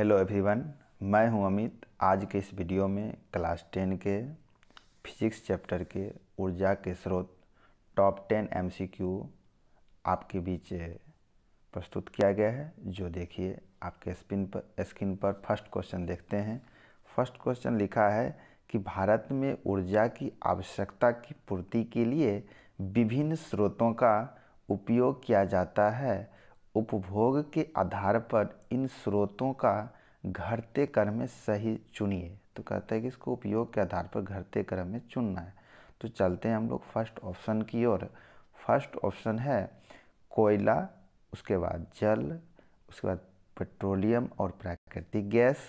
hello everyone मैं हूं अमित आज के इस वीडियो में क्लास टेन के फिजिक्स चैप्टर के ऊर्जा के स्रोत टॉप टेन एमसीक्यू आपके बीच प्रस्तुत किया गया है जो देखिए आपके स्क्रीन पर स्क्रीन पर फर्स्ट क्वेश्चन देखते हैं फर्स्ट क्वेश्चन लिखा है कि भारत में ऊर्जा की आवश्यकता की पूर्ति के लिए विभिन्न स्रोतों का उपयोग किया जाता है उपभोग के आधार पर इन स्रोतों का घरते क्रम में सही चुनिए तो कहता है कि इसको उपयोग के आधार पर घरते क्रम में चुनना है तो चलते हैं हम लोग फर्स्ट ऑप्शन की ओर फर्स्ट ऑप्शन है कोयला उसके बाद जल उसके बाद पेट्रोलियम और प्राकृतिक गैस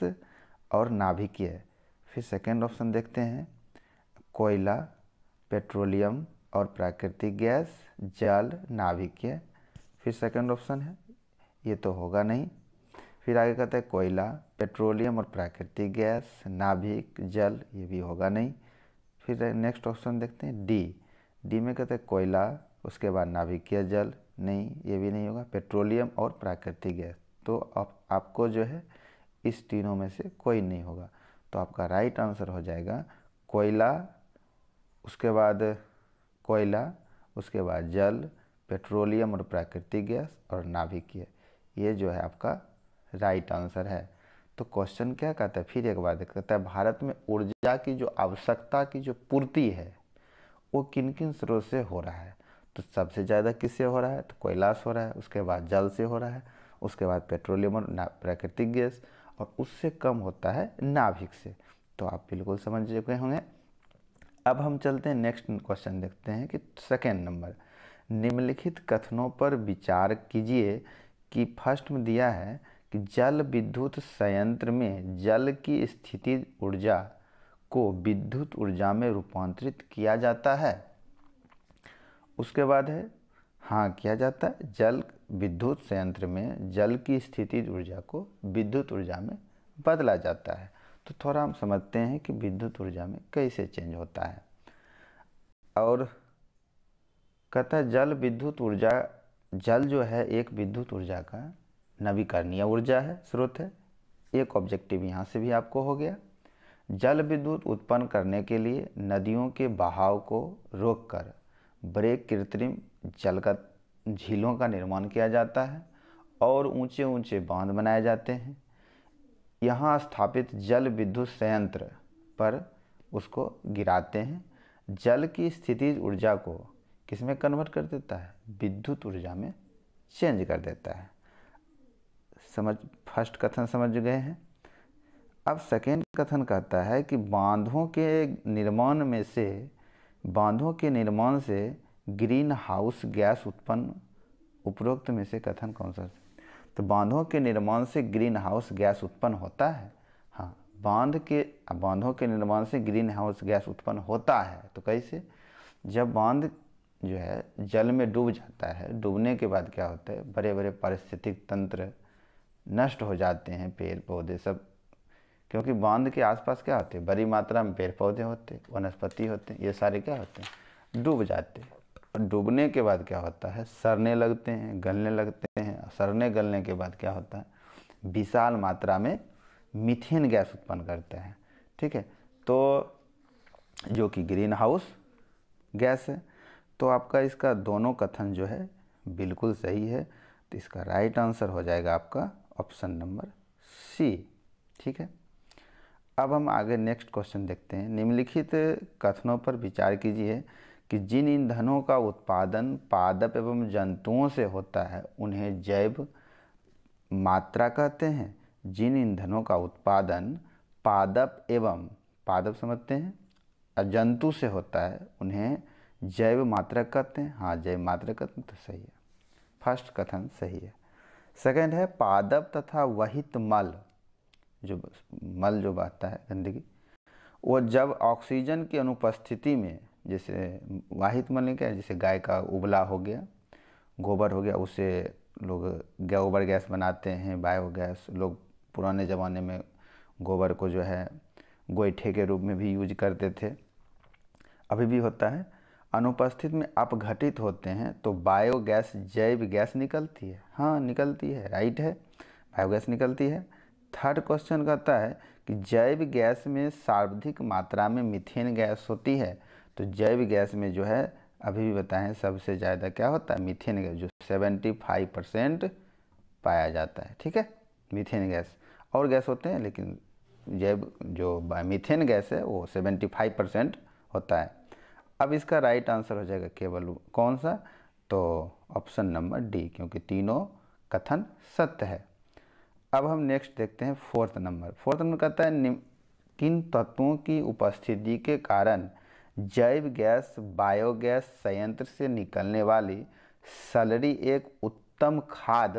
और नाभिकीय फिर सेकेंड ऑप्शन देखते हैं कोयला पेट्रोलियम और प्राकृतिक गैस जल नाभिकीय फिर सेकेंड ऑप्शन है ये तो होगा नहीं फिर आगे कहते हैं कोयला पेट्रोलियम और प्राकृतिक गैस नाभिक जल ये भी होगा नहीं फिर नेक्स्ट ऑप्शन देखते हैं डी डी में कहते हैं कोयला उसके बाद नाभिकीय जल नहीं ये भी नहीं होगा पेट्रोलियम और प्राकृतिक गैस तो आप, आपको जो है इस तीनों में से कोई नहीं होगा तो आपका राइट आंसर हो जाएगा कोयला उसके बाद कोयला उसके बाद जल पेट्रोलियम और प्राकृतिक गैस और नाभिकीय ये जो है आपका राइट आंसर है तो क्वेश्चन क्या कहता है फिर एक बार कहता है भारत में ऊर्जा की जो आवश्यकता की जो पूर्ति है वो किन किन स्रोत से हो रहा है तो सबसे ज़्यादा किससे हो रहा है तो कोयला से हो रहा है उसके बाद जल से हो रहा है उसके बाद पेट्रोलियम और प्राकृतिक गैस और उससे कम होता है नाभिक से तो आप बिल्कुल समझ चुके होंगे अब हम चलते हैं नेक्स्ट क्वेश्चन देखते हैं कि सेकेंड नंबर निम्नलिखित कथनों पर विचार कीजिए कि फर्स्ट में दिया है कि जल विद्युत संयंत्र में जल की स्थिति ऊर्जा को विद्युत ऊर्जा में रूपांतरित किया जाता है उसके बाद है हाँ किया जाता है जल विद्युत संयंत्र में जल की स्थिति ऊर्जा को विद्युत ऊर्जा में बदला जाता है तो थोड़ा हम समझते हैं कि विद्युत ऊर्जा में कैसे चेंज होता है और कहता है जल विद्युत ऊर्जा जल जो है एक विद्युत ऊर्जा का नवीकरणीय ऊर्जा है स्रोत है एक ऑब्जेक्टिव यहाँ से भी आपको हो गया जल विद्युत उत्पन्न करने के लिए नदियों के बहाव को रोककर ब्रेक कृत्रिम जल का झीलों का निर्माण किया जाता है और ऊंचे ऊंचे बांध बनाए जाते हैं यहाँ स्थापित जल विद्युत संयंत्र पर उसको गिराते हैं जल की स्थिति ऊर्जा को किस में कन्वर्ट कर देता है विद्युत ऊर्जा में चेंज कर देता है समझ फर्स्ट कथन समझ गए हैं अब सेकेंड कथन कहता है कि बांधों के निर्माण में से बांधों के निर्माण से ग्रीन हाउस गैस उत्पन्न उपरोक्त में से कथन कौन सा तो बांधों के निर्माण से ग्रीन हाउस गैस उत्पन्न होता है हाँ बांध के बांधों के निर्माण से ग्रीन हाउस गैस उत्पन्न होता है तो कैसे जब बांध जो है जल में डूब जाता है डूबने के बाद क्या होता है बड़े बड़े पारिस्थितिक तंत्र नष्ट हो जाते हैं पेड़ पौधे सब क्योंकि बांध के आसपास क्या होते हैं बड़ी मात्रा में पेड़ पौधे होते वनस्पति होते ये सारे क्या होते हैं डूब जाते हैं और डूबने के बाद क्या होता है सरने लगते हैं गलने लगते हैं सरने गलने के बाद क्या होता है विशाल मात्रा में मिथेन गैस उत्पन्न करते हैं ठीक है तो जो कि ग्रीन हाउस गैस है तो आपका इसका दोनों कथन जो है बिल्कुल सही है तो इसका राइट आंसर हो जाएगा आपका ऑप्शन नंबर सी ठीक है अब हम आगे नेक्स्ट क्वेश्चन देखते हैं निम्नलिखित कथनों पर विचार कीजिए कि जिन ईंधनों का उत्पादन पादप एवं जंतुओं से होता है उन्हें जैव मात्रा कहते हैं जिन ईंधनों का उत्पादन पादप एवं पादप समझते हैं जंतु से होता है उन्हें जैव मात्रक कहते हैं हाँ जैव मात्रक कथन तो सही है फर्स्ट कथन सही है सेकंड है पादप तथा वहित मल जो मल जो बहता है गंदगी वो जब ऑक्सीजन की अनुपस्थिति में जैसे वाहित मल क्या जैसे गाय का उबला हो गया गोबर हो गया उसे लोग गोबर गैस बनाते हैं बायोगैस लोग पुराने ज़माने में गोबर को जो है गोइठे के रूप में भी यूज करते थे अभी भी होता है अनुपस्थित में अपघटित होते हैं तो बायोगैस जैव गैस निकलती है हाँ निकलती है राइट है बायोगैस निकलती है थर्ड क्वेश्चन कहता है कि जैव गैस में सर्वाधिक मात्रा में मिथेन गैस होती है तो जैव गैस में जो है अभी भी बताएं सबसे ज़्यादा क्या होता है मिथेन गैस जो 75 परसेंट पाया जाता है ठीक है मिथेन गैस और गैस होते हैं लेकिन जैव जो मिथेन गैस है वो 75 परसेंट होता है अब इसका राइट आंसर हो जाएगा केवल कौन सा तो ऑप्शन नंबर डी क्योंकि तीनों कथन सत्य है अब हम नेक्स्ट देखते हैं फोर्थ नंबर फोर्थ नंबर कहता है किन तत्वों की उपस्थिति के कारण जैव गैस बायोगैस संयंत्र से निकलने वाली सलरी एक उत्तम खाद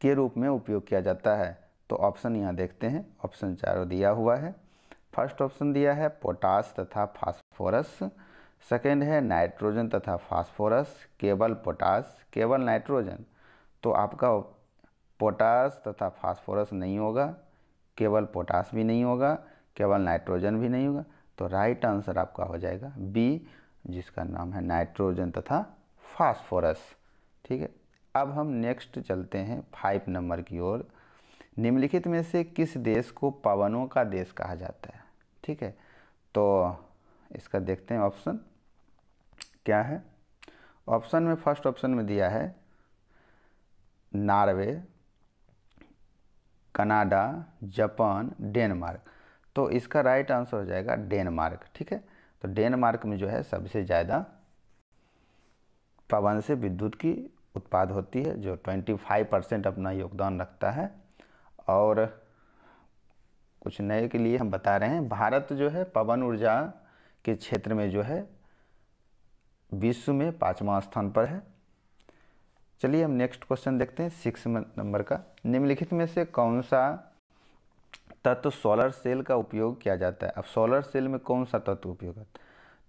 के रूप में उपयोग किया जाता है तो ऑप्शन यहाँ देखते हैं ऑप्शन चारों दिया हुआ है फर्स्ट ऑप्शन दिया है पोटास तथा फास्फोरस सेकेंड है नाइट्रोजन तथा फास्फोरस केवल पोटास केवल नाइट्रोजन तो आपका पोटास तथा फास्फोरस नहीं होगा केवल पोटास भी नहीं होगा केवल नाइट्रोजन भी नहीं होगा तो राइट आंसर आपका हो जाएगा बी जिसका नाम है नाइट्रोजन तथा फास्फोरस ठीक है अब हम नेक्स्ट चलते हैं फाइव नंबर की ओर निम्नलिखित में से किस देश को पवनों का देश कहा जाता है ठीक है तो इसका देखते हैं ऑप्शन क्या है ऑप्शन में फर्स्ट ऑप्शन में दिया है नार्वे कनाडा जापान डेनमार्क तो इसका राइट आंसर हो जाएगा डेनमार्क ठीक है तो डेनमार्क में जो है सबसे ज़्यादा पवन से विद्युत की उत्पाद होती है जो 25 परसेंट अपना योगदान रखता है और कुछ नए के लिए हम बता रहे हैं भारत जो है पवन ऊर्जा के क्षेत्र में जो है विश्व में पाँचवा स्थान पर है चलिए हम नेक्स्ट क्वेश्चन देखते हैं सिक्स नंबर का निम्नलिखित में से कौन सा तत्व सोलर सेल का उपयोग किया जाता है अब सोलर सेल में कौन सा तत्व उपयोग है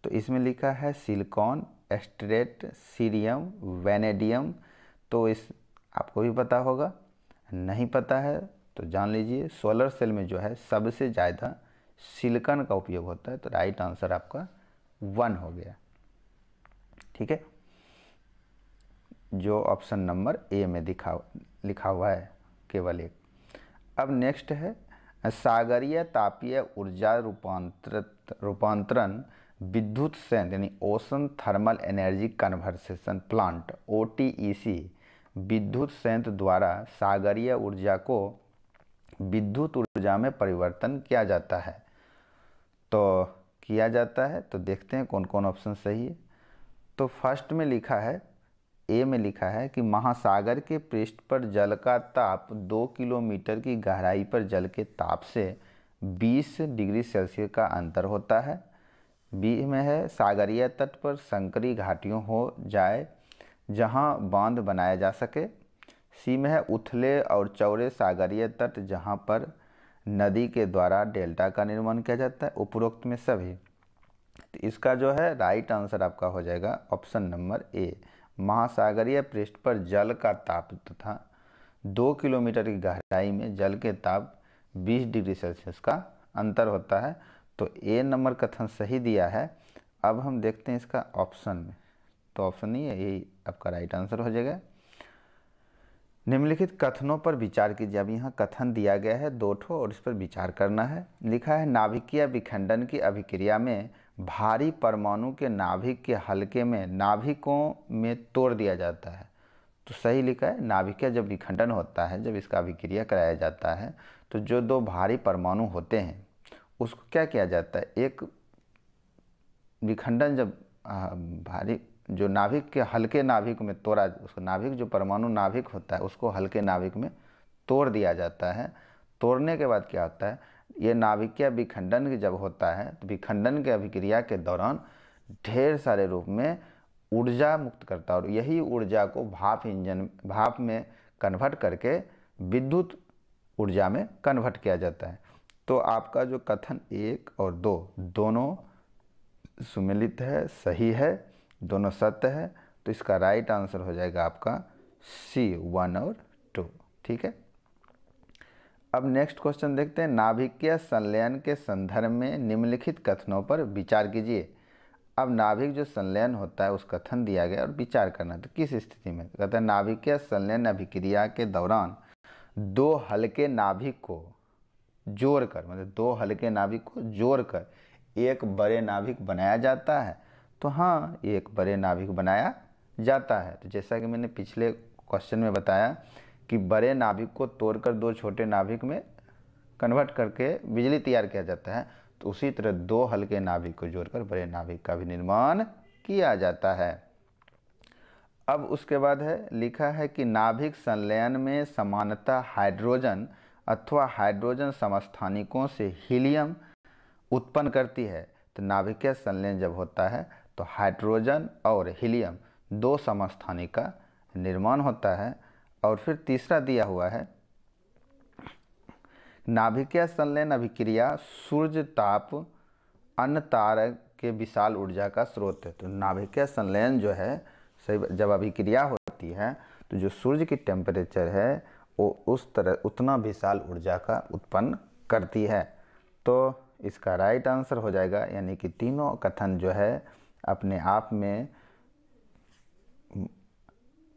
तो इसमें लिखा है सिलिकॉन एस्ट्रेट सीरियम वेनेडियम तो इस आपको भी पता होगा नहीं पता है तो जान लीजिए सोलर सेल में जो है सबसे ज़्यादा सिलिकन का उपयोग होता है तो राइट आंसर आपका वन हो गया ठीक है जो ऑप्शन नंबर ए में दिखा लिखा हुआ है केवल एक अब नेक्स्ट है सागरीय तापीय ऊर्जा रूपांतरित रूपांतरण विद्युत संयंत्र यानी ocean thermal energy conversation plant O विद्युत संयंत्र द्वारा सागरीय ऊर्जा को विद्युत ऊर्जा में परिवर्तन किया जाता है तो किया जाता है तो देखते हैं कौन कौन ऑप्शन सही है तो फर्स्ट में लिखा है ए में लिखा है कि महासागर के पृष्ठ पर जल का ताप दो किलोमीटर की गहराई पर जल के ताप से 20 डिग्री सेल्सियस का अंतर होता है बी में है सागरीय तट पर संकरी घाटियों हो जाए जहां बांध बनाया जा सके सी में है उथले और चौड़े सागरीय तट जहाँ पर नदी के द्वारा डेल्टा का निर्माण किया जाता है उपरोक्त में सभी तो इसका जो है राइट आंसर आपका हो जाएगा ऑप्शन नंबर ए महासागरीय पृष्ठ पर जल का ताप तथा तो दो किलोमीटर की गहराई में जल के ताप 20 डिग्री सेल्सियस का अंतर होता है तो ए नंबर कथन सही दिया है अब हम देखते हैं इसका ऑप्शन में तो ऑप्शन नहीं है यही आपका राइट आंसर हो जाएगा निम्नलिखित कथनों पर विचार कीजिए अब यहाँ कथन दिया गया है दो ठो और इस पर विचार करना है लिखा है नाभिकीय विखंडन की अभिक्रिया में भारी परमाणु के नाभिक के हल्के में नाभिकों में तोड़ दिया जाता है तो सही लिखा है नाभिकीय जब विखंडन होता है जब इसका अभिक्रिया कराया जाता है तो जो दो भारी परमाणु होते हैं उसको क्या किया जाता है एक विखंडन जब भारी जो नाभिक के हल्के नाभिक में तोड़ा उसको नाभिक जो परमाणु नाभिक होता है उसको हल्के नाभिक में तोड़ दिया जाता है तोड़ने के बाद क्या होता है ये नाभिकीय विखंडन जब होता है तो विखंडन के अभिक्रिया के दौरान ढेर सारे रूप में ऊर्जा मुक्त करता है और यही ऊर्जा को भाप इंजन भाप में कन्वर्ट करके विद्युत ऊर्जा में कन्वर्ट किया जाता है तो आपका जो कथन एक और दो दोनों सुमिलित है सही है दोनों सत्य है तो इसका राइट आंसर हो जाएगा आपका सी वन और टू ठीक है अब नेक्स्ट क्वेश्चन देखते हैं नाभिकीय संलयन के संदर्भ में निम्नलिखित कथनों पर विचार कीजिए अब नाभिक जो संलयन होता है उस कथन दिया गया और विचार करना तो किस स्थिति में कहते हैं नाभिकीय संलयन अभिक्रिया के दौरान दो हल्के नाभिक को जोड़कर मतलब दो हल्के नाभिक को जोड़कर एक बड़े नाभिक बनाया जाता है तो हाँ ये एक बड़े नाभिक बनाया जाता है तो जैसा कि मैंने पिछले क्वेश्चन में बताया कि बड़े नाभिक को तोड़कर दो छोटे नाभिक में कन्वर्ट करके बिजली तैयार किया जाता है तो उसी तरह दो हल्के नाभिक को जोड़कर बड़े नाभिक का भी निर्माण किया जाता है अब उसके बाद है लिखा है कि नाभिक संलयन में समानता हाइड्रोजन अथवा हाइड्रोजन समस्थानिकों से हीलियम उत्पन्न करती है तो नाभिकीय संलयन जब होता है तो हाइड्रोजन और हीलियम दो समस्थानी का निर्माण होता है और फिर तीसरा दिया हुआ है नाभिकीय संलयन अभिक्रिया सूर्य ताप अन्य तारक के विशाल ऊर्जा का स्रोत है तो नाभिकीय संलयन जो है सही जब अभिक्रिया होती है तो जो सूर्य की टेम्परेचर है वो उस तरह उतना विशाल ऊर्जा का उत्पन्न करती है तो इसका राइट आंसर हो जाएगा यानी कि तीनों कथन जो है अपने आप में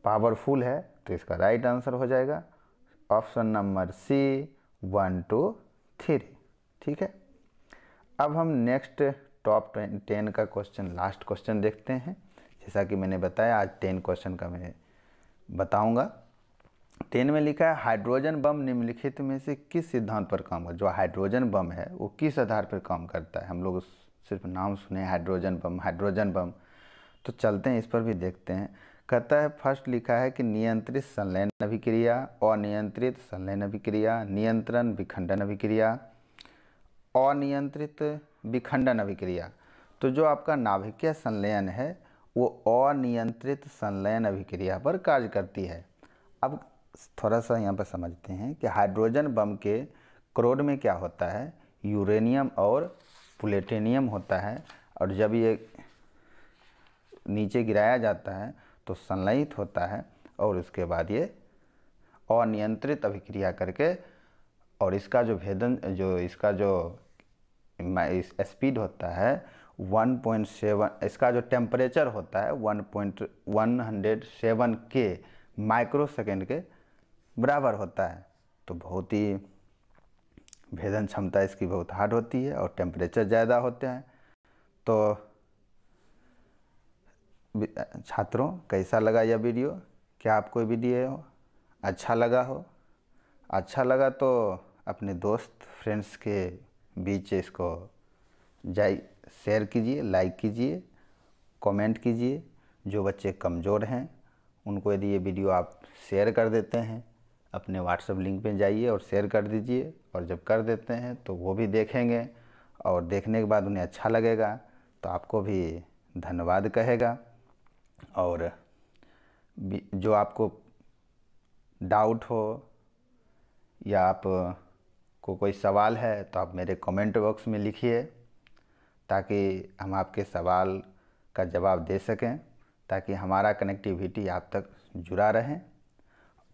पावरफुल है तो इसका राइट आंसर हो जाएगा option number C one two three ठीक है अब हम नेक्स्ट टॉप टेन का क्वेश्चन लास्ट क्वेश्चन देखते हैं जैसा कि मैंने बताया आज टेन क्वेश्चन का मैं बताऊंगा टेन में लिखा है हाइड्रोजन बम निम्नलिखित में से किस सिद्धांत पर काम कर जो हाइड्रोजन बम है वो किस आधार पर काम करता है हम लोग सिर्फ नाम सुने हाइड्रोजन बम हाइड्रोजन बम तो चलते हैं इस पर भी देखते हैं कहता है फर्स्ट लिखा है कि नियंत्रित संलयन अभिक्रिया अनियंत्रित संलयन अभिक्रिया नियंत्रण विखंडन अभिक्रिया अनियंत्रित विखंडन अभिक्रिया तो जो आपका नाभिकीय संलयन है वो अनियंत्रित संलयन अभिक्रिया पर कार्य करती है अब थोड़ा सा यहाँ पर समझते हैं कि हाइड्रोजन बम के क्रोड में क्या होता है यूरेनियम और प्लेटेनियम होता है और जब ये नीचे गिराया जाता है तो संलयित होता है और उसके बाद ये अनियंत्रित अभिक्रिया करके और इसका जो भेदन जो इसका जो स्पीड होता है 1.7 इसका जो टेम्परेचर होता है 1.107 के माइक्रो सेकेंड के बराबर होता है तो बहुत ही भेदन क्षमता इसकी बहुत हार्ड होती है और टेम्परेचर ज़्यादा होते हैं तो छात्रों कैसा लगा यह वीडियो क्या आपको वीडियो अच्छा लगा हो अच्छा लगा तो अपने दोस्त फ्रेंड्स के बीच इसको जाइ शेयर कीजिए लाइक कीजिए कमेंट कीजिए जो बच्चे कमज़ोर हैं उनको यदि ये वीडियो आप शेयर कर देते हैं अपने व्हाट्सअप लिंक पे जाइए और शेयर कर दीजिए और जब कर देते हैं तो वो भी देखेंगे और देखने के बाद उन्हें अच्छा लगेगा तो आपको भी धन्यवाद कहेगा और जो आपको डाउट हो या आप को कोई सवाल है तो आप मेरे कमेंट बॉक्स में लिखिए ताकि हम आपके सवाल का जवाब दे सकें ताकि हमारा कनेक्टिविटी आप तक जुड़ा रहें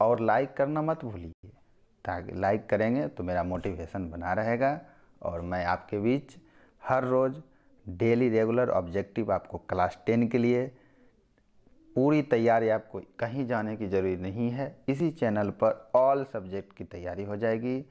और लाइक करना मत भूलिए ताकि लाइक करेंगे तो मेरा मोटिवेशन बना रहेगा और मैं आपके बीच हर रोज़ डेली रेगुलर ऑब्जेक्टिव आपको क्लास टेन के लिए पूरी तैयारी आपको कहीं जाने की ज़रूरी नहीं है इसी चैनल पर ऑल सब्जेक्ट की तैयारी हो जाएगी